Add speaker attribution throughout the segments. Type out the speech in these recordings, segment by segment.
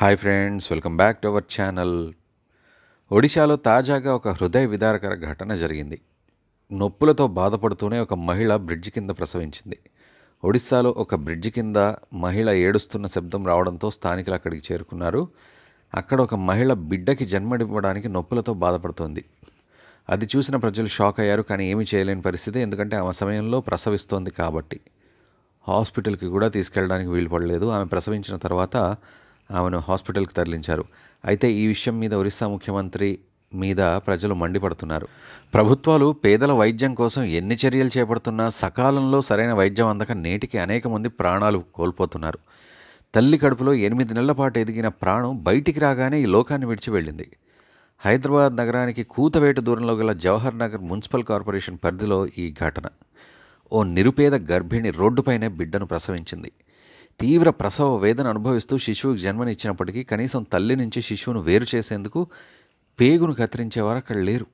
Speaker 1: hi friends welcome back to our channel ఒడిశాలో తాజాగా ఒక హృదయ విదారకర ఘటన జరిగింది నొప్పులతో బాధపడుతూనే ఒక మహిళ బ్రిడ్జ్ కింద ప్రసవించింది ఒడిశాలో ఒక బ్రిడ్జ్ కింద మహిళ ఏడుస్తున్న శబ్దం రావడంతో స్థానికులు అక్కడికి చేరుకున్నారు అక్కడ ఒక మహిళ బిడ్డకి జన్మడివ్వడానికి నొప్పులతో బాధపడుతోంది అది చూసిన ప్రజలు షాక్ అయ్యారు కానీ ఏమీ చేయలేని పరిస్థితి ఎందుకంటే ఆమె సమయంలో ప్రసవిస్తోంది కాబట్టి హాస్పిటల్కి కూడా తీసుకెళ్ళడానికి వీలు పడలేదు ఆమె ప్రసవించిన తర్వాత ఆమెను హాస్పిటల్కి తరలించారు అయితే ఈ విషయం మీద ఒరిస్సా ముఖ్యమంత్రి మీద ప్రజలు మండిపడుతున్నారు ప్రభుత్వాలు పేదల వైద్యం కోసం ఎన్ని చర్యలు చేపడుతున్నా సకాలంలో సరైన వైద్యం అందక నేటికి అనేక మంది ప్రాణాలు కోల్పోతున్నారు తల్లి కడుపులో ఎనిమిది నెలల పాటు ఎదిగిన ప్రాణం బయటికి రాగానే ఈ లోకాన్ని విడిచి వెళ్ళింది హైదరాబాద్ నగరానికి కూతవేటు దూరంలో గల జవహర్ నగర్ మున్సిపల్ కార్పొరేషన్ పరిధిలో ఈ ఘటన ఓ నిరుపేద గర్భిణి రోడ్డుపైనే బిడ్డను ప్రసవించింది తీవ్ర ప్రసవ వేదన అనుభవిస్తూ శిశువుకి జన్మనిచ్చినప్పటికీ కనీసం తల్లి నుంచి శిశువును వేరు చేసేందుకు పేగును కత్తిరించేవారు అక్కడ లేరు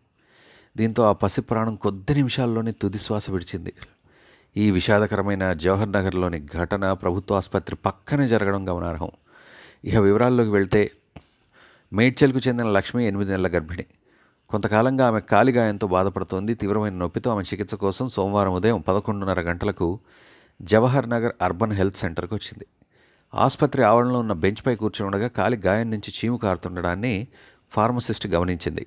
Speaker 1: దీంతో ఆ పసి ప్రాణం కొద్ది నిమిషాల్లోనే తుదిశ్వాస విడిచింది ఈ విషాదకరమైన జవహర్ నగర్లోని ఘటన ప్రభుత్వ ఆసుపత్రి పక్కనే జరగడం గమనార్హం ఇక వివరాల్లోకి వెళ్తే మేడ్చల్కు చెందిన లక్ష్మి ఎనిమిది నెలల గర్భిణి కొంతకాలంగా ఆమె కాలిగాయంతో బాధపడుతోంది తీవ్రమైన నొప్పితో ఆమె చికిత్స కోసం సోమవారం ఉదయం పదకొండున్నర గంటలకు జవహర్ నగర్ అర్బన్ హెల్త్ సెంటర్కి వచ్చింది ఆసుపత్రి ఆవరణలో ఉన్న బెంచ్పై కూర్చుని ఉండగా కాలి గాయం నుంచి చీము కారుతుండడాన్ని ఫార్మసిస్ట్ గమనించింది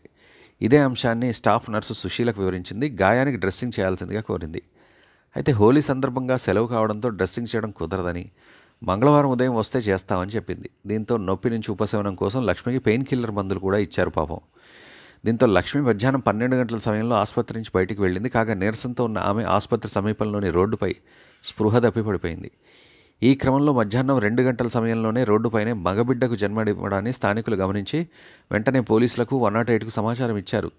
Speaker 1: ఇదే అంశాన్ని స్టాఫ్ నర్సు సుశీలకు వివరించింది గాయానికి డ్రెస్సింగ్ చేయాల్సిందిగా కోరింది అయితే హోలీ సందర్భంగా సెలవు కావడంతో డ్రెస్సింగ్ చేయడం కుదరదని మంగళవారం ఉదయం వస్తే చేస్తామని చెప్పింది దీంతో నొప్పి నుంచి ఉపశమనం కోసం లక్ష్మికి పెయిన్ కిల్లర్ మందులు కూడా ఇచ్చారు పాపం దీంతో లక్ష్మి మధ్యాహ్నం పన్నెండు గంటల సమయంలో ఆసుపత్రి నుంచి బయటికి వెళ్ళింది కాగా నీరసంతో ఉన్న ఆమె ఆసుపత్రి సమీపంలోని రోడ్డుపై స్పృహ తప్పి పడిపోయింది ఈ క్రమంలో మధ్యాహ్నం రెండు గంటల సమయంలోనే రోడ్డుపైనే మగబిడ్డకు జన్మడివ్వడాన్ని స్థానికులు గమనించి వెంటనే పోలీసులకు వన్ నాట్ ఎయిట్కు సమాచారం ఇచ్చారు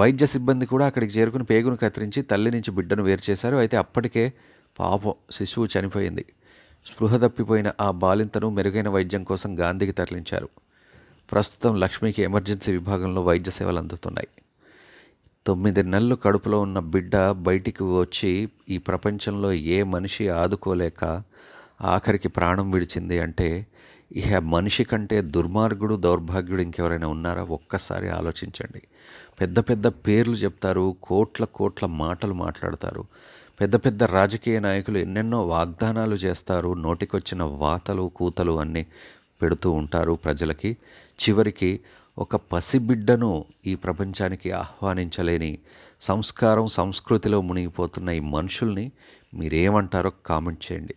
Speaker 1: వైద్య సిబ్బంది కూడా అక్కడికి చేరుకుని పేగును కత్తిరించి తల్లి నుంచి బిడ్డను వేరు చేశారు అయితే అప్పటికే పాపం శిశువు చనిపోయింది స్పృహ తప్పిపోయిన ఆ బాలింతను మెరుగైన వైద్యం కోసం గాంధీకి తరలించారు ప్రస్తుతం లక్ష్మికి ఎమర్జెన్సీ విభాగంలో వైద్య సేవలు అందుతున్నాయి తొమ్మిది నెలలు కడుపులో ఉన్న బిడ్డ బయటికి వచ్చి ఈ ప్రపంచంలో ఏ మనిషి ఆదుకోలేక ఆఖరికి ప్రాణం విడిచింది అంటే ఇహ మనిషి కంటే దుర్మార్గుడు దౌర్భాగ్యుడు ఇంకెవరైనా ఉన్నారా ఒక్కసారి ఆలోచించండి పెద్ద పెద్ద పేర్లు చెప్తారు కోట్ల కోట్ల మాటలు మాట్లాడతారు పెద్ద పెద్ద రాజకీయ నాయకులు ఎన్నెన్నో వాగ్దానాలు చేస్తారు నోటికొచ్చిన వాతలు కూతలు అన్నీ పెడుతూ ఉంటారు ప్రజలకి చివరికి ఒక పసిబిడ్డను ఈ ప్రపంచానికి ఆహ్వానించలేని సంస్కారం సంస్కృతిలో మునిగిపోతున్న ఈ మనుషుల్ని మీరేమంటారో కామెంట్ చేయండి